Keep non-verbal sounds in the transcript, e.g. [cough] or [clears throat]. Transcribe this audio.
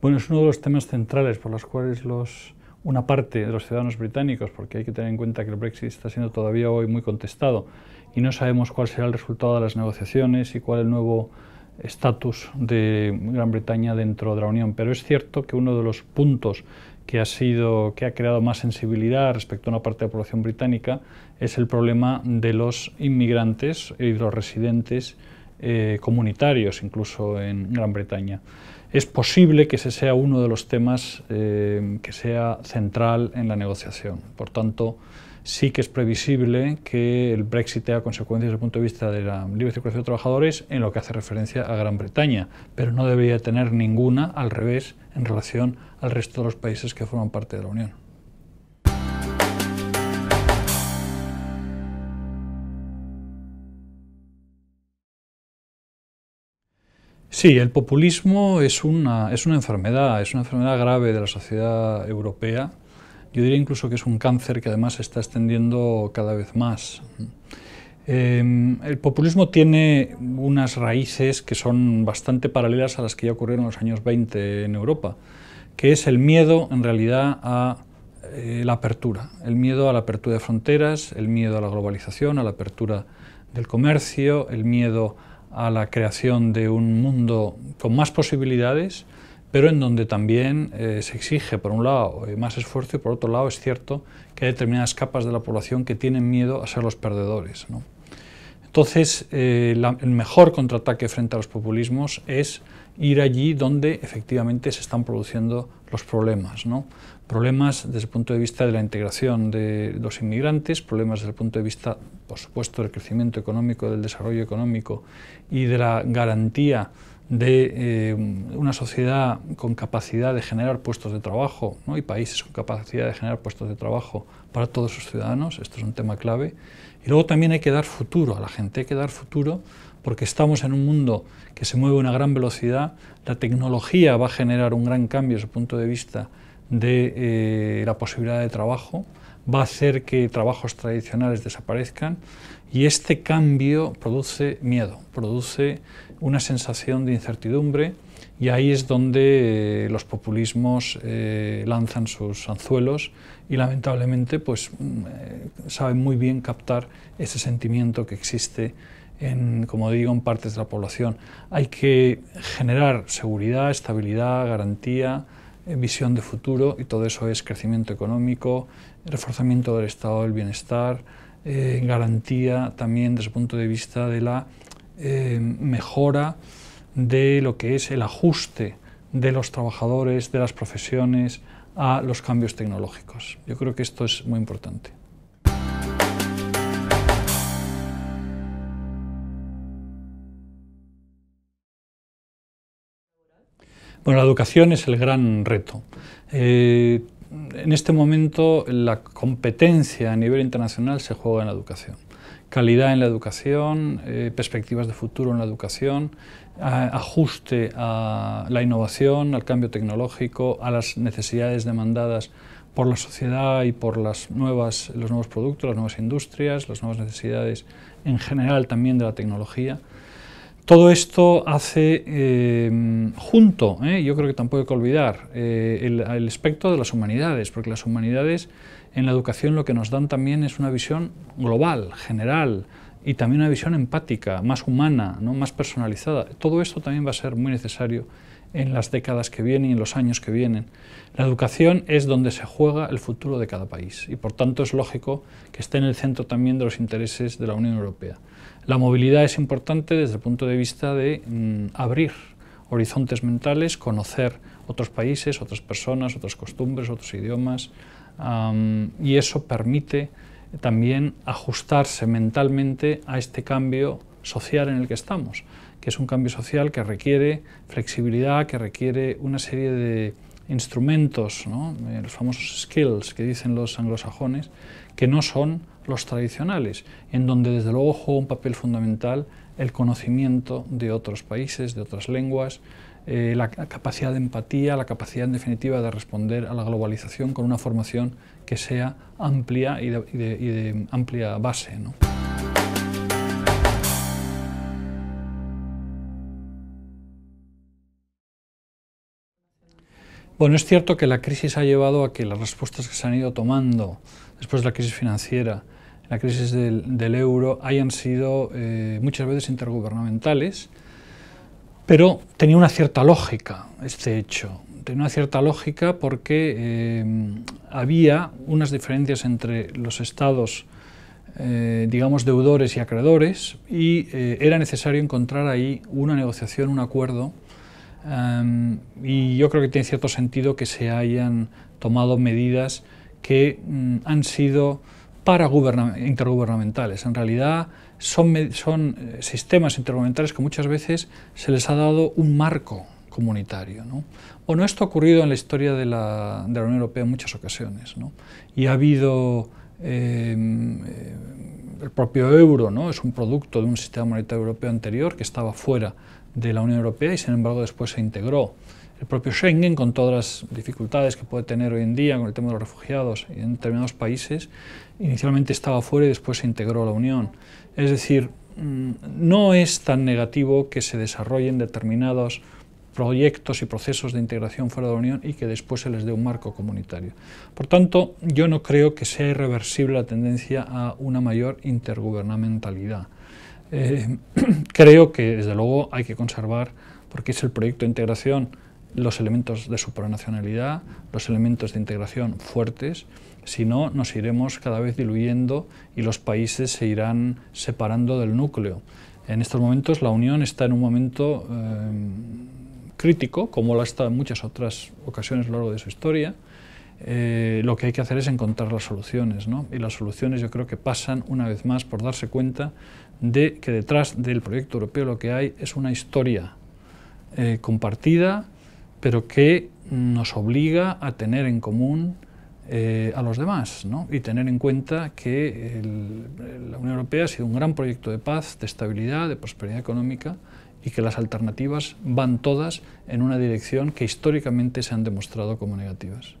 Bueno, es uno de los temas centrales por los cuales una parte de los ciudadanos británicos, porque hay que tener en cuenta que el Brexit está siendo todavía hoy muy contestado y no sabemos cuál será el resultado de las negociaciones y cuál el nuevo estatus de Gran Bretaña dentro de la Unión. Pero es cierto que uno de los puntos que ha sido que ha creado más sensibilidad respecto a una parte de la población británica es el problema de los inmigrantes y de los residentes eh, comunitarios, incluso en Gran Bretaña es posible que ese sea uno de los temas eh, que sea central en la negociación. Por tanto, sí que es previsible que el Brexit tenga consecuencias desde el punto de vista de la libre circulación de trabajadores en lo que hace referencia a Gran Bretaña, pero no debería tener ninguna al revés en relación al resto de los países que forman parte de la Unión. Sí, el populismo es una, es una enfermedad, es una enfermedad grave de la sociedad europea. Yo diría incluso que es un cáncer que además se está extendiendo cada vez más. Em, el populismo tiene unas raíces que son bastante paralelas a las que ya ocurrieron en los años 20 en Europa, que es el miedo en realidad a eh, la apertura, el miedo a la apertura de fronteras, el miedo a la globalización, a la apertura del comercio, el miedo a la creación de un mundo con más posibilidades, pero en donde también eh, se exige, por un lado, eh, más esfuerzo y por otro lado es cierto que hay determinadas capas de la población que tienen miedo a ser los perdedores. Entonces, eh, el mejor contraataque frente a los populismos es ir allí donde efectivamente se están produciendo los problemas, problemas desde el punto de vista de la integración de los inmigrantes, problemas desde el punto de vista, por supuesto, del crecimiento económico, del desarrollo económico y de la garantía de eh, una sociedad con capacidad de generar puestos de trabajo ¿no? y países con capacidad de generar puestos de trabajo para todos sus ciudadanos, esto es un tema clave. Y luego también hay que dar futuro a la gente, hay que dar futuro porque estamos en un mundo que se mueve a una gran velocidad, la tecnología va a generar un gran cambio desde el punto de vista de eh, la posibilidad de trabajo, va a hacer que trabajos tradicionales desaparezcan y este cambio produce miedo, produce una sensación de incertidumbre y ahí es donde eh, los populismos eh, lanzan sus anzuelos y lamentablemente pues mm, saben muy bien captar ese sentimiento que existe en, como digo, en partes de la población. Hay que generar seguridad, estabilidad, garantía, eh, visión de futuro y todo eso es crecimiento económico, reforzamiento del estado del bienestar, eh, garantía también desde el punto de vista de la eh, mejora de lo que es el ajuste de los trabajadores, de las profesiones a los cambios tecnológicos. Yo creo que esto es muy importante. Bueno, la educación es el gran reto. Eh, en este momento la competencia a nivel internacional se juega en la educación. Calidad en la educación, eh, perspectivas de futuro en la educación, ajuste a la innovación, al cambio tecnológico, a las necesidades demandadas por la sociedad y por los nuevos productos, las nuevas industrias, las nuevas necesidades en general también de la tecnología. Todo esto hace eh, junto, eh, yo creo que tampoco hay que olvidar, eh, el, aspecto de las humanidades, porque las humanidades en la educación lo que nos dan también es una visión global, general, y también una visión empática, más humana, ¿no? más personalizada. Todo esto también va a ser muy necesario en las décadas que vienen y en los años que vienen. La educación es donde se juega el futuro de cada país y por tanto es lógico que esté en el centro también de los intereses de la Unión Europea. La movilidad es importante desde el punto de vista de mm, abrir horizontes mentales, conocer otros países, otras personas, otras costumbres, otros idiomas y eso permite también ajustarse mentalmente a este cambio social en el que estamos que es un cambio social que requiere flexibilidad, que requiere una serie de instrumentos, eh, los famosos skills que dicen los anglosajones, que no son los tradicionales, en donde desde luego juega un papel fundamental el conocimiento de otros países, de otras lenguas, eh, la capacidad de empatía, la capacidad en definitiva de responder a la globalización con una formación que sea amplia y de, amplia base. ¿no? Bueno, es cierto que la crisis ha llevado a que las respuestas que se han ido tomando después de la crisis financiera, la crisis del, euro, hayan sido eh, muchas veces intergubernamentales, pero tenía una cierta lógica este hecho. Tenía una cierta lógica porque eh, había unas diferencias entre los estados, eh, digamos, deudores y acreedores, y era necesario encontrar ahí una negociación, un acuerdo y yo creo que tiene cierto sentido que se hayan tomado medidas que mm, han sido para intergubernamentales. En realidad son, son eh, sistemas intergubernamentales que muchas veces se les ha dado un marco comunitario. ¿no? esto ha ocurrido en la historia de la, Unión Europea en muchas ocasiones. Y ha habido em, eh, el propio euro, ¿no? es un producto de un sistema monetario europeo anterior que estaba fuera de la Unión Europea y sin embargo después se integró. El propio Schengen, con todas las dificultades que puede tener hoy en día con el tema de los refugiados en determinados países, inicialmente estaba fuera y después se integró a la Unión. Es decir, mm, no es tan negativo que se desarrollen determinados proyectos y procesos de integración fuera de la Unión y que después se les dé un marco comunitario. Por tanto, yo no creo que sea irreversible la tendencia a una mayor intergubernamentalidad. Eh, [clears throat] creo que desde luego hay que conservar, porque es el proyecto de integración, los elementos de supranacionalidad, los elementos de integración fuertes, si no nos iremos cada vez diluyendo y los países se irán separando del núcleo. En estos momentos la Unión está en un momento eh, crítico, como lo ha estado en muchas otras ocasiones a lo largo de su historia, eh, lo que hay que hacer es encontrar las soluciones. Y las soluciones yo creo que pasan una vez más por darse cuenta de que detrás del proyecto europeo lo que hay es una historia eh, compartida, pero que nos obliga a tener en común eh, a los demás y tener en cuenta que la Unión Europea ha sido un gran proyecto de paz, de estabilidad, de prosperidad económica y que las alternativas van todas en una dirección que históricamente se han demostrado como negativas.